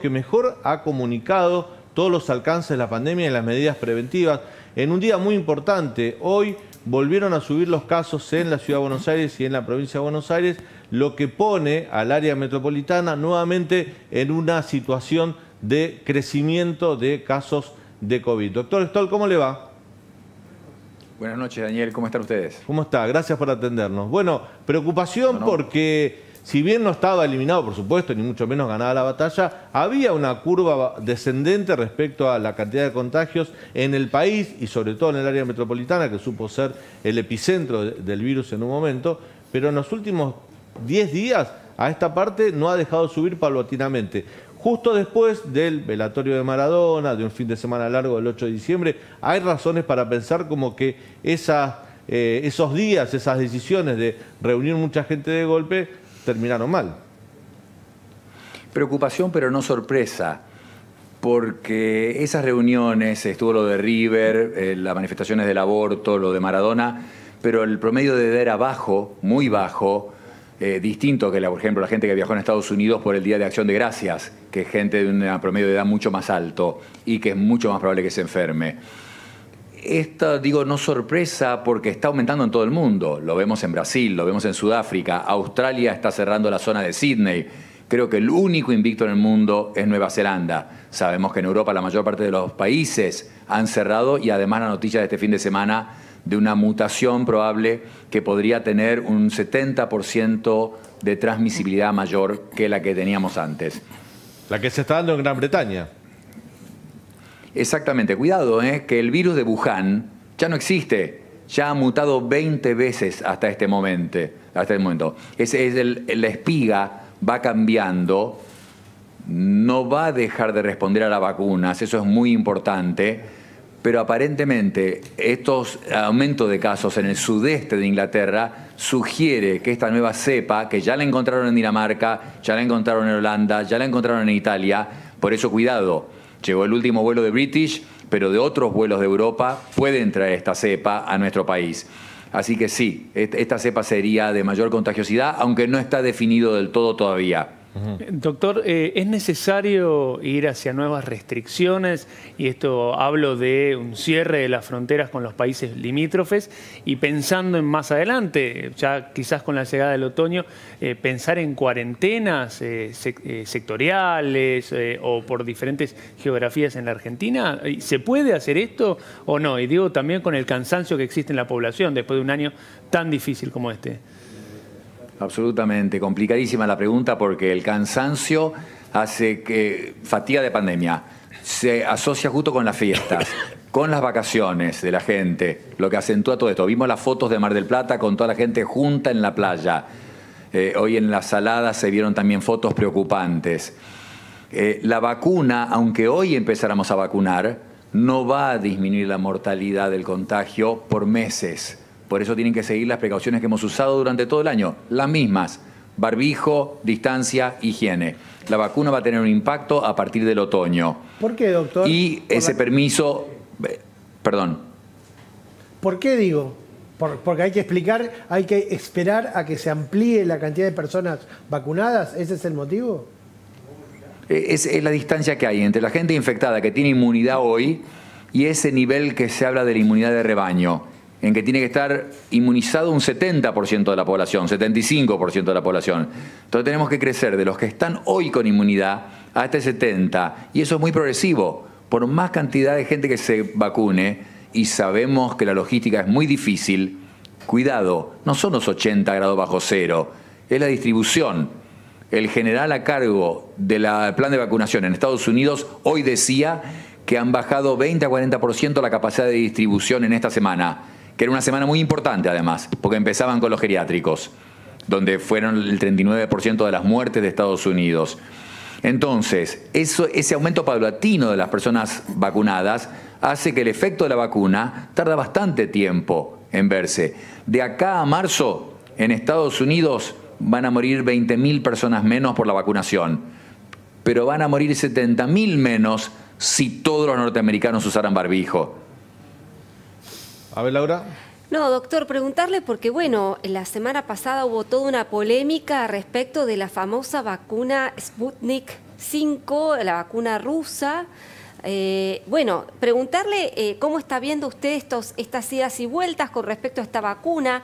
que mejor ha comunicado todos los alcances de la pandemia y las medidas preventivas. En un día muy importante, hoy volvieron a subir los casos en la Ciudad de Buenos Aires y en la provincia de Buenos Aires, lo que pone al área metropolitana nuevamente en una situación de crecimiento de casos de COVID. Doctor Stoll, ¿cómo le va? Buenas noches, Daniel. ¿Cómo están ustedes? ¿Cómo está? Gracias por atendernos. Bueno, preocupación porque si bien no estaba eliminado, por supuesto, ni mucho menos ganada la batalla, había una curva descendente respecto a la cantidad de contagios en el país y sobre todo en el área metropolitana, que supo ser el epicentro del virus en un momento, pero en los últimos 10 días a esta parte no ha dejado subir paulatinamente. Justo después del velatorio de Maradona, de un fin de semana largo del 8 de diciembre, hay razones para pensar como que eh, esos días, esas decisiones de reunir mucha gente de golpe, terminaron mal. Preocupación, pero no sorpresa, porque esas reuniones, estuvo lo de River, eh, las manifestaciones del aborto, lo de Maradona, pero el promedio de edad era bajo, muy bajo, eh, distinto que, la, por ejemplo, la gente que viajó en Estados Unidos por el Día de Acción de Gracias, que es gente de un promedio de edad mucho más alto y que es mucho más probable que se enferme esto digo no sorpresa porque está aumentando en todo el mundo. Lo vemos en Brasil, lo vemos en Sudáfrica, Australia está cerrando la zona de Sydney. Creo que el único invicto en el mundo es Nueva Zelanda. Sabemos que en Europa la mayor parte de los países han cerrado y además la noticia de este fin de semana de una mutación probable que podría tener un 70% de transmisibilidad mayor que la que teníamos antes. La que se está dando en Gran Bretaña. Exactamente, cuidado, ¿eh? que el virus de Wuhan ya no existe, ya ha mutado 20 veces hasta este momento. Hasta este el momento. es la espiga va cambiando, no va a dejar de responder a las vacunas, eso es muy importante, pero aparentemente estos aumentos de casos en el sudeste de Inglaterra sugiere que esta nueva cepa, que ya la encontraron en Dinamarca, ya la encontraron en Holanda, ya la encontraron en Italia, por eso cuidado, Llegó el último vuelo de British, pero de otros vuelos de Europa puede entrar esta cepa a nuestro país. Así que sí, esta cepa sería de mayor contagiosidad, aunque no está definido del todo todavía. Doctor, eh, ¿es necesario ir hacia nuevas restricciones? Y esto hablo de un cierre de las fronteras con los países limítrofes y pensando en más adelante, ya quizás con la llegada del otoño, eh, pensar en cuarentenas eh, sectoriales o por diferentes geografías en la Argentina. ¿Se puede hacer esto o no? Y digo también con el cansancio que existe en la población después de un año tan difícil como este. Absolutamente, complicadísima la pregunta porque el cansancio hace que fatiga de pandemia se asocia justo con las fiestas, con las vacaciones de la gente, lo que acentúa todo esto. Vimos las fotos de Mar del Plata con toda la gente junta en la playa. Eh, hoy en la salada se vieron también fotos preocupantes. Eh, la vacuna, aunque hoy empezáramos a vacunar, no va a disminuir la mortalidad del contagio por meses por eso tienen que seguir las precauciones que hemos usado durante todo el año, las mismas, barbijo, distancia, higiene. La vacuna va a tener un impacto a partir del otoño. ¿Por qué, doctor? Y ese permiso, eh, perdón. ¿Por qué digo? porque hay que explicar, hay que esperar a que se amplíe la cantidad de personas vacunadas, ¿ese es el motivo? Eh, es, la distancia que hay entre la gente infectada que tiene inmunidad hoy y ese nivel que se habla de la inmunidad de rebaño en que tiene que estar inmunizado un 70% de la población, 75% de la población. Entonces tenemos que crecer de los que están hoy con inmunidad a este 70%. Y eso es muy progresivo. Por más cantidad de gente que se vacune, y sabemos que la logística es muy difícil, cuidado, no son los 80 grados bajo cero, es la distribución. El general a cargo del plan de vacunación en Estados Unidos hoy decía que han bajado 20 a 40% la capacidad de distribución en esta semana que era una semana muy importante además, porque empezaban con los geriátricos, donde fueron el 39% de las muertes de Estados Unidos. Entonces, ese aumento paulatino de las personas vacunadas hace que el efecto de la vacuna tarda bastante tiempo en verse. De acá a marzo, en Estados Unidos van a morir 20.000 personas menos por la vacunación, pero van a morir 70.000 menos si todos los norteamericanos usaran barbijo. A ver, Laura. No, doctor, preguntarle porque, bueno, la semana pasada hubo toda una polémica respecto de la famosa vacuna Sputnik 5, la vacuna rusa. Eh, bueno, preguntarle eh, cómo está viendo usted estos, estas idas y vueltas con respecto a esta vacuna,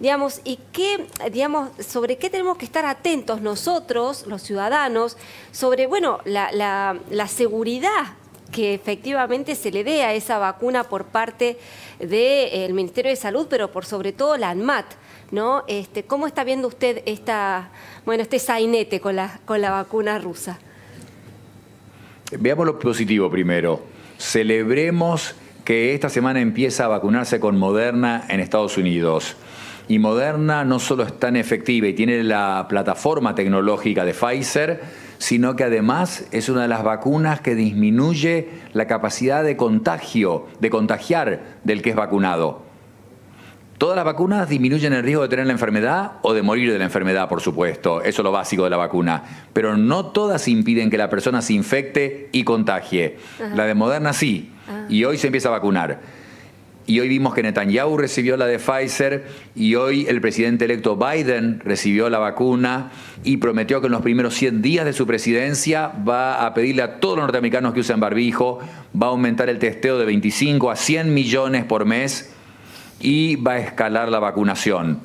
digamos, y qué, digamos, sobre qué tenemos que estar atentos nosotros, los ciudadanos, sobre, bueno, la, la, la seguridad que efectivamente se le dé a esa vacuna por parte del Ministerio de Salud, pero por sobre todo la ANMAT. ¿no? Este, ¿Cómo está viendo usted esta, bueno, este sainete con la, con la vacuna rusa? Eh, veamos lo positivo primero. Celebremos que esta semana empieza a vacunarse con Moderna en Estados Unidos. Y Moderna no solo es tan efectiva y tiene la plataforma tecnológica de Pfizer, sino que además es una de las vacunas que disminuye la capacidad de contagio, de contagiar del que es vacunado. Todas las vacunas disminuyen el riesgo de tener la enfermedad o de morir de la enfermedad, por supuesto. Eso es lo básico de la vacuna. Pero no todas impiden que la persona se infecte y contagie. La de Moderna sí. Ah. Y hoy se empieza a vacunar y hoy vimos que Netanyahu recibió la de Pfizer y hoy el presidente electo Biden recibió la vacuna y prometió que en los primeros 100 días de su presidencia va a pedirle a todos los norteamericanos que usen barbijo, va a aumentar el testeo de 25 a 100 millones por mes y va a escalar la vacunación.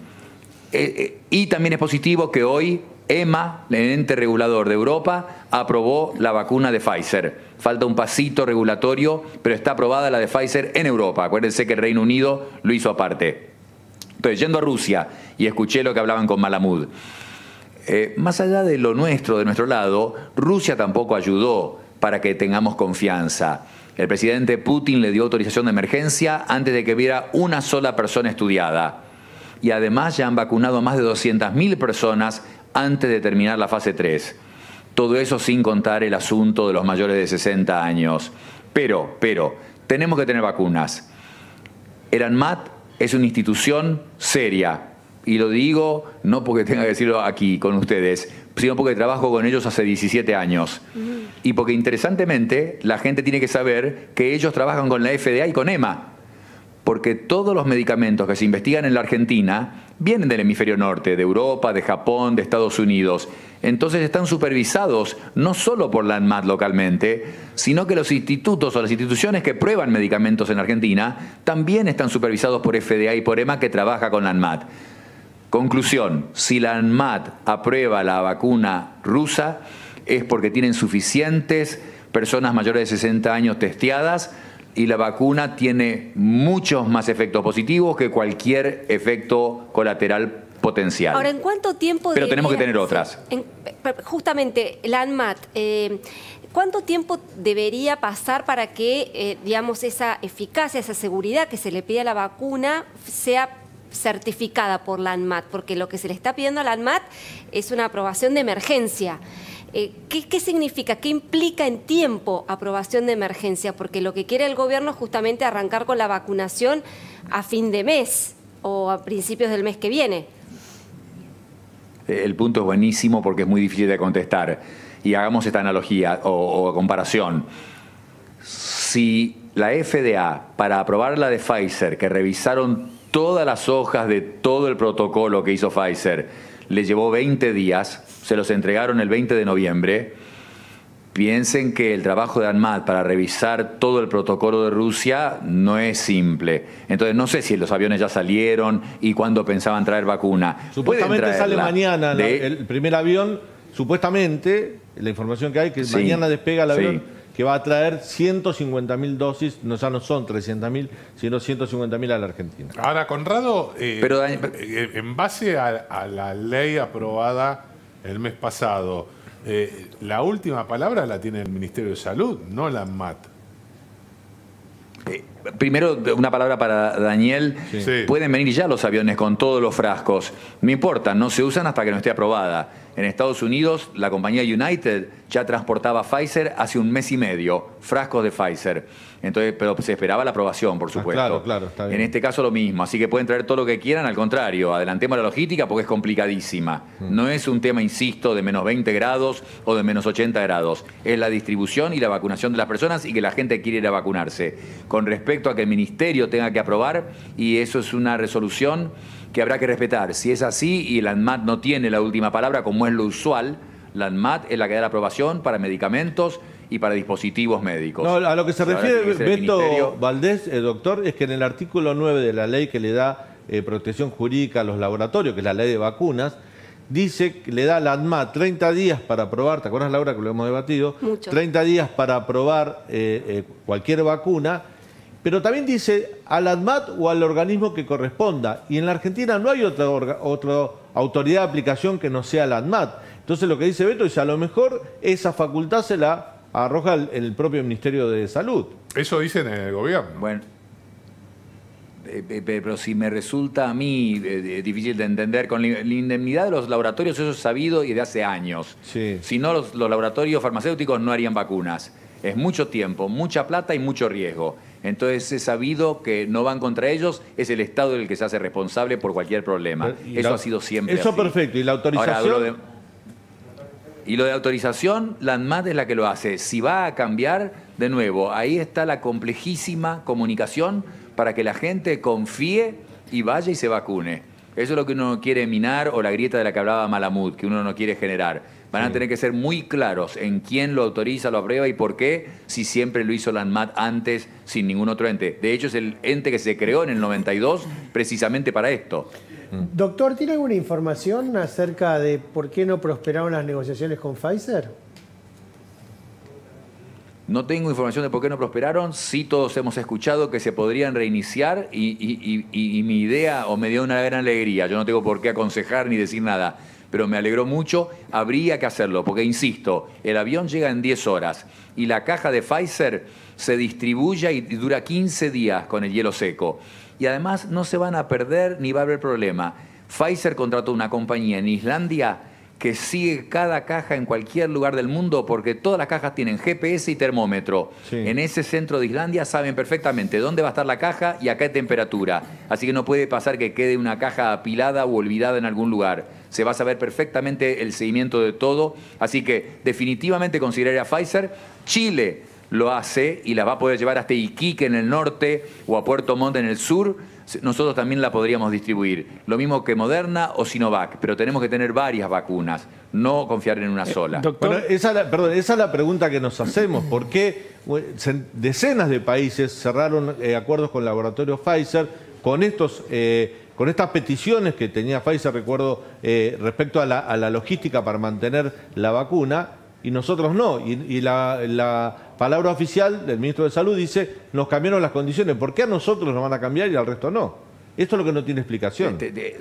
Eh, eh, y también es positivo que hoy EMA, el ente regulador de Europa, aprobó la vacuna de Pfizer. Falta un pasito regulatorio, pero está aprobada la de Pfizer en Europa. Acuérdense que el Reino Unido lo hizo aparte. Entonces, yendo a Rusia, y escuché lo que hablaban con Malamud, eh, más allá de lo nuestro, de nuestro lado, Rusia tampoco ayudó para que tengamos confianza. El presidente Putin le dio autorización de emergencia antes de que viera una sola persona estudiada. Y además ya han vacunado a más de 200.000 personas antes de terminar la fase 3. Todo eso sin contar el asunto de los mayores de 60 años. Pero, pero, tenemos que tener vacunas. ERANMAT es una institución seria. Y lo digo no porque tenga que decirlo aquí con ustedes, sino porque trabajo con ellos hace 17 años. Y porque interesantemente la gente tiene que saber que ellos trabajan con la FDA y con EMA porque todos los medicamentos que se investigan en la Argentina vienen del hemisferio norte, de Europa, de Japón, de Estados Unidos. Entonces están supervisados no solo por la ANMAT localmente, sino que los institutos o las instituciones que prueban medicamentos en Argentina también están supervisados por FDA y por EMA que trabaja con la ANMAT. Conclusión, si la ANMAT aprueba la vacuna rusa es porque tienen suficientes personas mayores de 60 años testeadas y la vacuna tiene muchos más efectos positivos que cualquier efecto colateral potencial. Ahora, ¿en cuánto tiempo... Pero tenemos que tener otras. justamente, la eh, ¿cuánto tiempo debería pasar para que, eh, digamos, esa eficacia, esa seguridad que se le pide a la vacuna sea certificada por la ANMAT, porque lo que se le está pidiendo a la ANMAT es una aprobación de emergencia. Eh, ¿qué, significa? ¿Qué implica en tiempo aprobación de emergencia? Porque lo que quiere el gobierno es justamente arrancar con la vacunación a fin de mes o a principios del mes que viene. El punto es buenísimo porque es muy difícil de contestar. Y hagamos esta analogía o, o comparación. Si la FDA, para aprobar la de Pfizer, que revisaron todas las hojas de todo el protocolo que hizo Pfizer. Le llevó 20 días, se los entregaron el 20 de noviembre. Piensen que el trabajo de ANMAT para revisar todo el protocolo de Rusia no es simple. Entonces no sé si los aviones ya salieron y cuándo pensaban traer vacuna. Supuestamente sale mañana el primer avión, supuestamente, la información que hay, que mañana despega el avión que va a traer 150.000 dosis, no, ya no son 300.000, sino 150.000 a la Argentina. Ahora, Conrado, eh, Pero, eh, eh, en base a, la ley aprobada el mes pasado, la última palabra la tiene el Ministerio de Salud, no la MAT. primero, una palabra para Daniel. Pueden venir ya los aviones con todos los frascos. No importa, no se usan hasta que no esté aprobada en Estados Unidos, la compañía United ya transportaba Pfizer hace un mes y medio, frascos de Pfizer. Entonces, pero se esperaba la aprobación, por ah, supuesto. claro, En este caso lo mismo, así que pueden traer todo lo que quieran, al contrario, adelantemos la logística porque es complicadísima. Mm. No es un tema, insisto, de menos 20 grados o de menos 80 grados, es la distribución y la vacunación de las personas y que la gente quiere ir a vacunarse. Con respecto a que el ministerio tenga que aprobar, y eso es una resolución que habrá que respetar. Si es así y el ANMAT no tiene la última palabra, como es lo usual, la ANMAT es la que da la aprobación para medicamentos y para dispositivos médicos. a lo que se refiere Valdés, eh, doctor, es que en el artículo 9 de la ley que le da eh, protección jurídica a los laboratorios, que es la ley de vacunas, dice que le da al la Anmat 30 días para aprobar, ¿te acuerdas Laura que lo hemos debatido? 30 días para aprobar eh, cualquier vacuna pero también dice al ADMAT o al organismo que corresponda. Y en la Argentina no hay otra, autoridad de aplicación que no sea la ADMAT. Entonces lo que dice Beto es a lo mejor esa facultad se la arroja el, propio Ministerio de Salud. Eso dicen en el gobierno. Bueno, eh, eh, pero si me resulta a mí eh, difícil de entender, con la indemnidad de los laboratorios eso es sabido y de hace años. Si no, los laboratorios farmacéuticos no harían vacunas. Es mucho tiempo, mucha plata y mucho riesgo. Entonces es sabido que no van contra ellos, es el Estado el que se hace responsable por cualquier problema. eso ha sido siempre. Eso perfecto. ¿Y la autorización? y lo de autorización, la ANMAT es la que lo hace. Si va a cambiar, de nuevo, ahí está la complejísima comunicación para que la gente confíe y vaya y se vacune. Eso es lo que uno quiere minar o la grieta de la que hablaba Malamud, que uno no quiere generar Van a tener que ser muy claros en quién lo autoriza, lo aprueba y por qué, si siempre lo hizo la antes sin ningún otro ente. De hecho, es el ente que se creó en el 92 precisamente para esto. Mm. Doctor, ¿tiene alguna información acerca de por qué no prosperaron las negociaciones con Pfizer? No tengo información de por qué no prosperaron. Sí, todos hemos escuchado que se podrían reiniciar y, mi idea o me dio una gran alegría. Yo no tengo por qué aconsejar ni decir nada pero me alegró mucho. Habría que hacerlo, porque insisto, el avión llega en 10 horas y la caja de Pfizer se distribuye y dura 15 días con el hielo seco. Y además no se van a perder ni va a haber problema. Pfizer contrató una compañía en Islandia que sigue cada caja en cualquier lugar del mundo, porque todas las cajas tienen GPS y termómetro. En ese centro de Islandia saben perfectamente dónde va a estar la caja y a qué temperatura. Así que no puede pasar que quede una caja apilada o olvidada en algún lugar. Se va a saber perfectamente el seguimiento de todo. Así que definitivamente considerar a Pfizer. Chile lo hace y las va a poder llevar hasta Iquique en el norte o a Puerto Montt en el sur nosotros también la podríamos distribuir. Lo mismo que Moderna o Sinovac, pero tenemos que tener varias vacunas, no confiar en una eh, sola. doctor, esa, perdón, esa es la pregunta que nos hacemos. ¿Por qué decenas de países cerraron eh, acuerdos con laboratorio Pfizer con estos... Eh, con estas peticiones que tenía Pfizer, recuerdo, respecto a la, logística para mantener la vacuna, y nosotros no. Y, la, palabra oficial del ministro de Salud dice, nos cambiaron las condiciones, ¿por qué a nosotros nos van a cambiar y al resto no? Esto es lo que no tiene explicación. Este,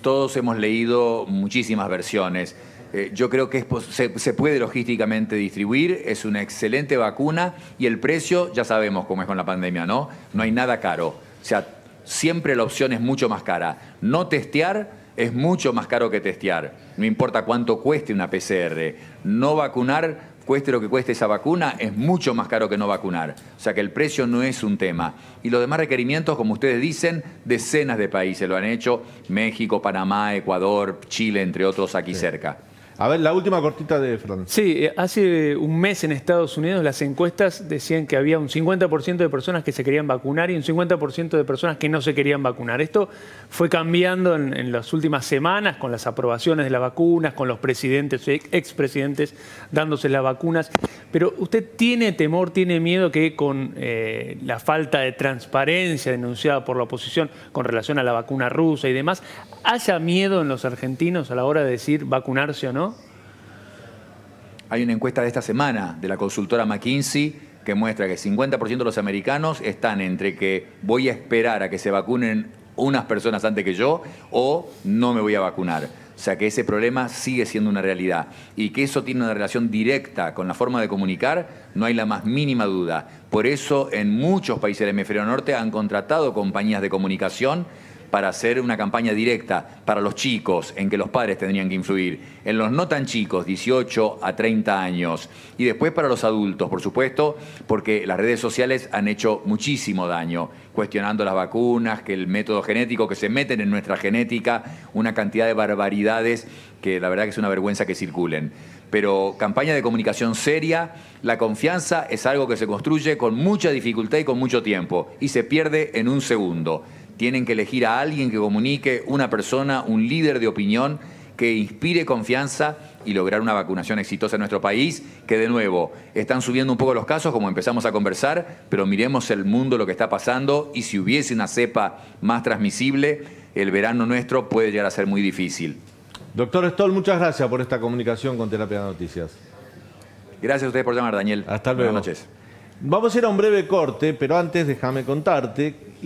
todos hemos leído muchísimas versiones. Eh, yo creo que se, se, puede logísticamente distribuir, es una excelente vacuna y el precio ya sabemos cómo es con la pandemia, ¿no? No hay nada caro. O sea, siempre la opción es mucho más cara. No testear es mucho más caro que testear. No importa cuánto cueste una PCR. No vacunar cueste lo que cueste esa vacuna, es mucho más caro que no vacunar. O sea que el precio no es un tema. Y los demás requerimientos, como ustedes dicen, decenas de países lo han hecho, México, Panamá, Ecuador, Chile, entre otros aquí cerca. A ver, la última cortita de Fernando. Sí, eh, hace un mes en Estados Unidos las encuestas decían que había un 50% de personas que se querían vacunar y un 50% de personas que no se querían vacunar. Esto fue cambiando en, las últimas semanas con las aprobaciones de las vacunas, con los presidentes, expresidentes dándose las vacunas. Pero usted tiene temor, tiene miedo que con eh, la falta de transparencia denunciada por la oposición con relación a la vacuna rusa y demás, haya miedo en los argentinos a la hora de decir vacunarse o no. Hay una encuesta de esta semana de la consultora McKinsey que muestra que 50% de los americanos están entre que voy a esperar a que se vacunen unas personas antes que yo o no me voy a vacunar. O sea que ese problema sigue siendo una realidad y que eso tiene una relación directa con la forma de comunicar, no hay la más mínima duda. Por eso en muchos países del hemisferio norte han contratado compañías de comunicación para hacer una campaña directa para los chicos, en que los padres tendrían que influir, en los no tan chicos, 18 a 30 años, y después para los adultos, por supuesto, porque las redes sociales han hecho muchísimo daño, cuestionando las vacunas, que el método genético, que se meten en nuestra genética, una cantidad de barbaridades que la verdad que es una vergüenza que circulen pero campaña de comunicación seria, la confianza es algo que se construye con mucha dificultad y con mucho tiempo, y se pierde en un segundo tienen que elegir a alguien que comunique, una persona, un líder de opinión que inspire confianza y lograr una vacunación exitosa en nuestro país, que de nuevo están subiendo un poco los casos como empezamos a conversar, pero miremos el mundo lo que está pasando y si hubiese una cepa más transmisible, el verano nuestro puede llegar a ser muy difícil. Doctor Stoll, muchas gracias por esta comunicación con Terapia de Noticias. Gracias a ustedes por llamar, Daniel. Hasta luego. Buenas noches. Vamos a ir a un breve corte, pero antes déjame contarte.